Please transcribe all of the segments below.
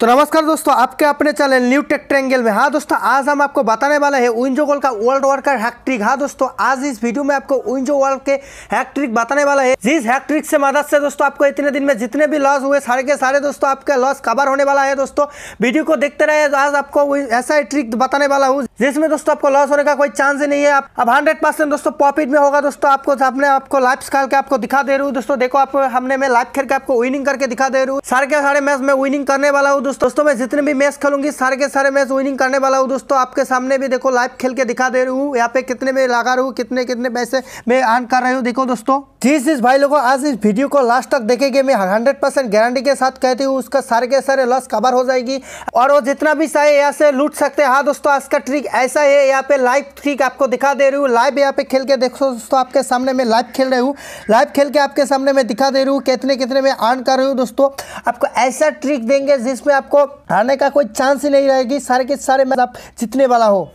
तो नमस्कार दोस्तों आपके अपने चैनल न्यू टेक ट्रेंगल में हाँ दोस्तों आज हम आपको बताने वाले हैं गोल का वर्ल्ड का हैक्ट्रिक हाँ दोस्तों आज इस वीडियो में आपको विंजो वर्ल्ड के हैक्ट्रिक बताने वाला है जिस हैक्ट्रिक से मदद से दोस्तों आपको इतने दिन में जितने भी लॉस हुए सारे के सारे दोस्तों आपका लॉस कवर होने वाला है दोस्तों वीडियो को देखते रहे आज आपको ऐसा ट्रिक बताने वाला हूँ जिसमें दोस्तों आपको लॉस होने का कोई चांस ही नहीं है अब हंड्रेड परसेंट दोस्तों प्रॉफिट में होगा दोस्तों आपको अपने आपको लाइफ स्काल के आपको दिखा दे रहा हूँ दोस्तों देखो आप हमने मैं लाइव खेल के आपको विनिंग करके दिखा दे रहा हूँ सारे के सारे मैच में विनिंग करने वाला हूँ दोस्तों दोस्तों मैं जितने भी मैच खेलूंगी सारे के सारे मैच विनिंग करने वाला हूँ दोस्तों आपके सामने भी देखो लाइव खेल के दिखा दे रही हूँ यहाँ पे कितने में लगा रही हूँ कितने कितने पैसे मैं अर्न कर रही हूँ देखो दोस्तों जिस जिस भाई लोगों आज इस वीडियो को लास्ट तक देखेंगे मैं हंड्रेड परसेंट गारंटी के साथ कहती हूँ उसका सारे के सारे लॉस कवर हो जाएगी और वो जितना भी चाहे यहाँ से लूट सकते हैं हाँ दोस्तों आज का ट्रिक ऐसा है यहाँ पे लाइव ट्रिक आपको दिखा दे रही हूँ लाइव यहाँ पे खेल के देखो दोस्तों आपके सामने मैं लाइव खेल रही हूँ लाइव खेल के आपके सामने मैं दिखा दे रही हूँ कितने कितने में अर्न कर रही हूँ दोस्तों आपको ऐसा ट्रिक देंगे जिसमें आपको हारने का कोई चांस ही नहीं रहेगी सारे के सारे मैच आप जीतने वाला हो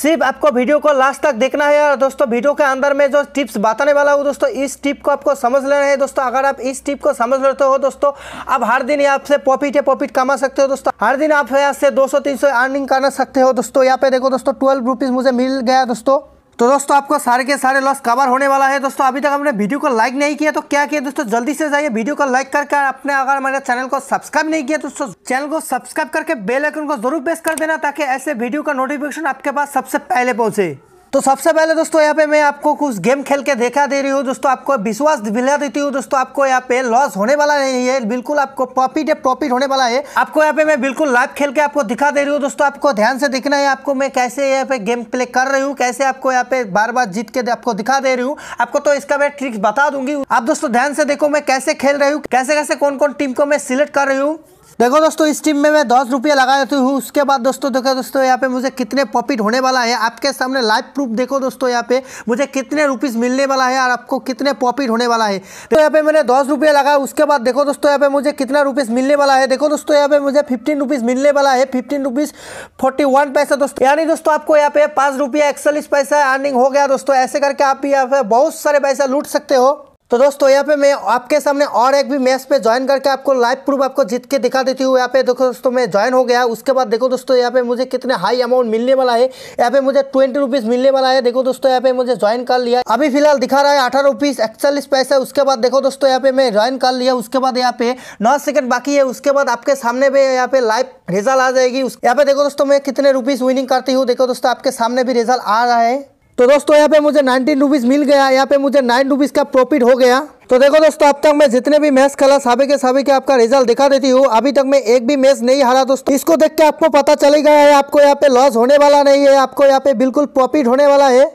सिर्फ आपको वीडियो को लास्ट तक देखना है और दोस्तों वीडियो के अंदर में जो टिप्स बताने वाला हूँ दोस्तों इस टिप को आपको समझ लेना है दोस्तों अगर आप इस टिप को समझ लेते हो दोस्तों आप हर दिन यहाँ से प्रॉफिट है प्रॉफिट कमा सकते हो दोस्तों हर दिन आप यहाँ से 200 सौ अर्निंग करना सकते हो दोस्तों यहाँ पे देखो दोस्तों ट्वेल्व रुपीज़ मुझे मिल गया दोस्तों तो दोस्तों आपको सारे के सारे लॉस कवर होने वाला है दोस्तों अभी तक हमने वीडियो को लाइक नहीं किया तो क्या किया दोस्तों जल्दी से जाइए वीडियो को लाइक करके अपने अगर मेरे चैनल को सब्सक्राइब नहीं किया दोस्तों चैनल को सब्सक्राइब करके बेल आइकन को जरूर प्रेस कर देना ताकि ऐसे वीडियो का नोटिफिकेशन आपके पास सबसे पहले पहुंचे तो सबसे पहले दोस्तों यहाँ पे मैं आपको कुछ गेम खेल के देखा दे रही हूँ दोस्तों आपको विश्वास दिला देती हूँ दोस्तों आपको यहाँ पे लॉस होने वाला नहीं है बिल्कुल आपको प्रॉफिट है प्रॉफिट होने वाला है आपको यहाँ पे मैं बिल्कुल लाइव खेल के आपको दिखा दे रही हूँ दोस्तों आपको ध्यान से देखना है आपको मैं कैसे यहाँ पे गेम प्ले कर रही हूँ कैसे आपको यहाँ पे बार बार जीत के आपको दिखा दे रही हूँ आपको तो इसका मैं ट्रिक्स बता दूंगी आप दोस्तों ध्यान से देखो मैं कैसे खेल रही हूँ कैसे कैसे कौन कौन टीम को मैं सिलेक्ट कर रही हूँ देखो दोस्तों इस टीम में मैं दस रुपये लगा देती तो हूँ उसके बाद दोस्तों देखो दोस्तों यहाँ पे मुझे कितने प्रॉफिट होने वाला है आपके सामने लाइव प्रूफ देखो दोस्तों यहाँ पे मुझे कितने रुपीज़ मिलने वाला है और आपको कितने प्रॉफिट होने वाला है तो यहाँ पे मैंने दस रुपये लगाया उसके बाद देखो दोस्तों यहाँ पे मुझे कितना रुपीज़ मिलने वाला है देखो दोस्तों यहाँ पे मुझे फिफ्टीन रुपीज़ मिलने वाला है फिफ्टीन रुपीज़ फोर्टी वन पैसा दोस्तों यानी दोस्तों आपको यहाँ पे पाँच रुपया इकतालीस पैसा अर्निंग हो गया दोस्तों ऐसे करके आप यहाँ पे बहुत सारे पैसा लूट सकते हो तो दोस्तों यहाँ पे मैं आपके सामने और एक भी मैच पे ज्वाइन करके आपको लाइव प्रूफ आपको जीत के दिखा देती हूँ यहाँ पे देखो दोस्तों मैं ज्वाइन हो गया उसके बाद देखो दोस्तों यहाँ पे मुझे कितने हाई अमाउंट मिलने वाला है यहाँ पे मुझे ट्वेंटी रुपीज मिलने वाला है देखो दोस्तों यहाँ पे मुझे ज्वाइन कर लिया अभी फिलहाल दिखा रहा है अठारह रुपीज इकतालीस पैसा उसके बाद देखो दोस्तों यहाँ पे मैं ज्वाइन कर लिया उसके बाद यहाँ पे नौ सेकंड बाकी है उसके बाद आपके सामने भी यहाँ पे लाइव रिजल्ट आ जाएगी यहाँ पे देखो दोस्तों मैं कितने रुपीज विनिंग करती हूँ देखो दोस्तों आपके सामने भी रिजल्ट आ रहा है तो दोस्तों यहाँ पे मुझे नाइनटीन रुपीज़ मिल गया यहाँ पे मुझे नाइन रुपीज़ का प्रॉफिट हो गया तो देखो दोस्तों अब तक मैं जितने भी मैच खेला साबे के साबे के आपका रिजल्ट दिखा देती हूँ अभी तक मैं एक भी मैच नहीं हारा दोस्तों इसको देख के आपको पता चले गया है आपको यहाँ पे लॉस होने वाला नहीं है आपको यहाँ पे बिल्कुल प्रॉफिट होने वाला है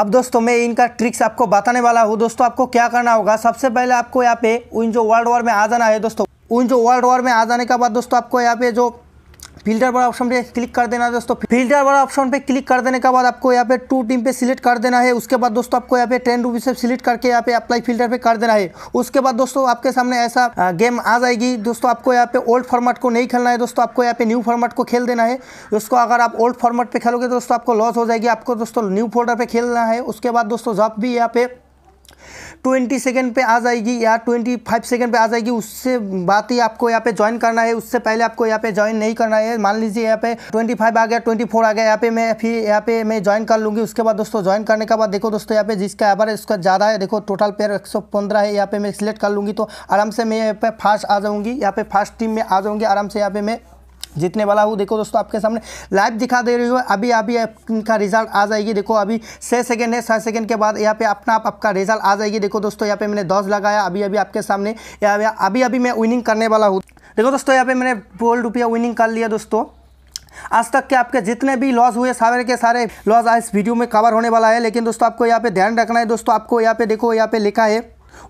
अब दोस्तों मैं इनका ट्रिक्स आपको बताने वाला हूँ दोस्तों आपको क्या करना होगा सबसे पहले आपको यहाँ पे उन जो वर्ल्ड वॉर में आ जाना है दोस्तों उन जो वर्ल्ड वॉर में आ जाने के बाद दोस्तों आपको यहाँ पे जो फिल्टर वाला ऑप्शन पे क्लिक कर देना है दोस्तों फिल्टर वाला ऑप्शन पे क्लिक कर देने के बाद आपको यहाँ पे टू टीम पे सिलेक्ट कर देना है उसके बाद दोस्तों आपको यहाँ पे टेन रुपीज से सिलेक्ट करके यहाँ पे अप्लाई फिल्टर पे कर देना है उसके बाद दोस्तों आपके सामने ऐसा गेम आ जाएगी दोस्तों आपको यहाँ पे ओल्ड फॉर्मेट को नहीं खेलना है दोस्तों आपको यहाँ पे न्यू फॉर्मेट को खेल देना है दोस्तों अगर आप ओल्ड फॉर्मेट पे खेलोगे तो दोस्तों आपको लॉस हो जाएगी आपको दोस्तों न्यू फोल्डर पे खेलना है उसके बाद दोस्तों जब भी यहाँ पे ट्वेंटी सेकेंड पर आ जाएगी या ट्वेंटी फाइव सेकेंड पर आ जाएगी उससे बात ही आपको यहाँ पे ज्वाइन करना है उससे पहले आपको यहाँ पे ज्वाइन नहीं करना है मान लीजिए यहाँ पे ट्वेंटी फाइव आ गया ट्वेंटी फोर आ गया यहाँ पे मैं फिर यहाँ पे मैं ज्वाइन कर लूँगी उसके बाद दोस्तों ज्वाइन करने के बाद देखो दोस्तों यहाँ पे जिसका एवरेज उसका ज़्यादा है देखो टोटल पेयर एक सौ पंद्रह है यहाँ पे मैं सिलेक्ट कर लूँगी तो आराम से मैं यहाँ पे फास्ट आ जाऊँगी यहाँ पे फास्ट टीम में आ जाऊँगी आराम से यहाँ पे मैं जीतने वाला हूँ देखो दोस्तों आपके सामने लाइव दिखा दे रही हो अभी अभी इनका रिजल्ट आ जाएगी देखो अभी छः सेकेंड है छः सेकेंड के बाद यहाँ पे अपना आप आपका रिजल्ट आ जाएगी देखो दोस्तों यहाँ पे मैंने दस लगाया अभी अभी आपके सामने अभी अभी मैं विनिंग करने वाला हूँ देखो दोस्तों यहाँ पे मैंने बोल रुपया विनिंग कर लिया दोस्तों आज तक के आपके जितने भी लॉस हुए सारे के सारे लॉस इस वीडियो में कवर होने वाला है लेकिन दोस्तों आपको यहाँ पे ध्यान रखना है दोस्तों आपको यहाँ पे देखो यहाँ पे लिखा है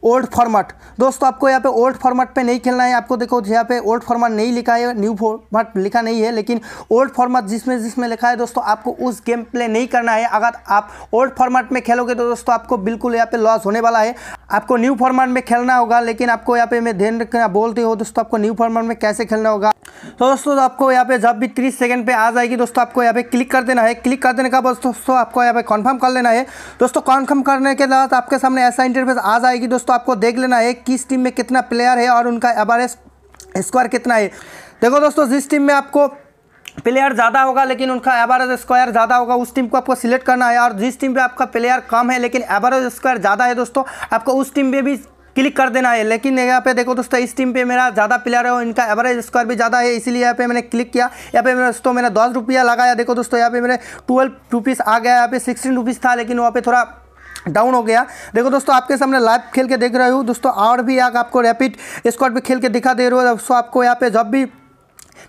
ओल्ड फॉर्मेट दोस्तों आपको यहाँ पे ओल्ड फॉर्मेट पे नहीं खेलना है आपको देखो यहाँ पे ओल्ड फॉर्मेट नहीं लिखा है न्यू फॉर्मेट लिखा नहीं है लेकिन ओल्ड फॉर्मेट जिसमें जिसमें लिखा है दोस्तों आपको उस गेम प्ले नहीं करना है अगर आप ओल्ड फॉर्मेट में खेलोगे तो दोस्तों आपको बिल्कुल यहाँ पे लॉस होने वाला है आपको न्यू फॉर्मेट में खेलना होगा लेकिन आपको यहाँ पे मैं ध्यान रखना बोलते हो दोस्तों आपको न्यू फॉर्मेट में कैसे खेलना होगा तो दोस्तों आपको यहाँ पे जब भी तीस सेकंड पे आ जाएगी दोस्तों आपको यहाँ पे क्लिक कर देना है क्लिक कर देने का दोस्तों आपको यहाँ पे कंफर्म कर लेना है दोस्तों कंफर्म करने के बाद आपके सामने ऐसा इंटरफेस आ जाएगी दोस्तों आपको देख लेना है किस टीम में कितना प्लेयर है और उनका एवर स्क्वायर कितना है देखो दोस्तों जिस टीम में आपको प्लेयर ज़्यादा होगा लेकिन उनका एवरेज स्क्वायर ज़्यादा होगा उस टीम को आपको सिलेक्ट करना है और जिस टीम पे आपका प्लेयर कम है लेकिन एवरेज स्क्वायर ज़्यादा है दोस्तों आपको उस टीम पे भी क्लिक कर देना है लेकिन यहाँ पे देखो दोस्तों इस टीम पे मेरा ज़्यादा प्लेयर है और इनका एवरेज स्क्वायर भी ज़्यादा है इसीलिए यहाँ पे मैंने क्लिक किया यहाँ पे मेरे दोस्तों मैंने दस रुपया लगाया देखो दोस्तों यहाँ पे मेरे ट्वेल्व रुपीज़ आ गया यहाँ पे सिक्सटीन रुपीज़ था लेकिन वहाँ पे थोड़ा डाउन हो गया देखो दोस्तों आपके सामने लाइव खेल के देख रहे हो दोस्तों और भी आग आपको रैपिड स्क्वाड भी खेल के दिखा दे रहे हो दोस्तों आपको यहाँ पे जब भी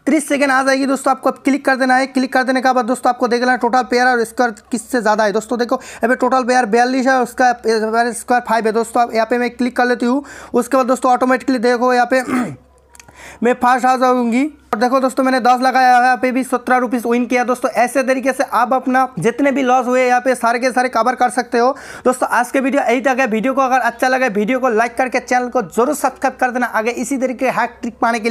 तीस सेकेंड आ जाएगी दोस्तों आपको अब क्लिक कर देना है क्लिक कर देने के बाद दोस्तों आपको देख लेना टोटल पेयर और स्क्वायर किससे ज़्यादा है दोस्तों देखो यहाँ पे टोटल पेयर बयालीस है उसका स्क्वायर फाइव है दोस्तों आप यहाँ पे मैं क्लिक कर लेती हूँ उसके बाद दोस्तों ऑटोमेटिकली देखो यहाँ पे मैं फास्ट आ जाऊंगी और देखो दोस्तों मैंने दस लगाया यहाँ पे भी सत्रह रुपीस विन किया दोस्तों ऐसे तरीके से आप अपना जितने भी लॉस हुए यहाँ पे सारे के सारे कवर कर सकते हो दोस्तों आज के वीडियो यही तक है वीडियो को अगर अच्छा लगे वीडियो को लाइक करके चैनल को जरूर सब्सक्राइब कर देना आगे इसी तरीके हैक ट्रिक पाने के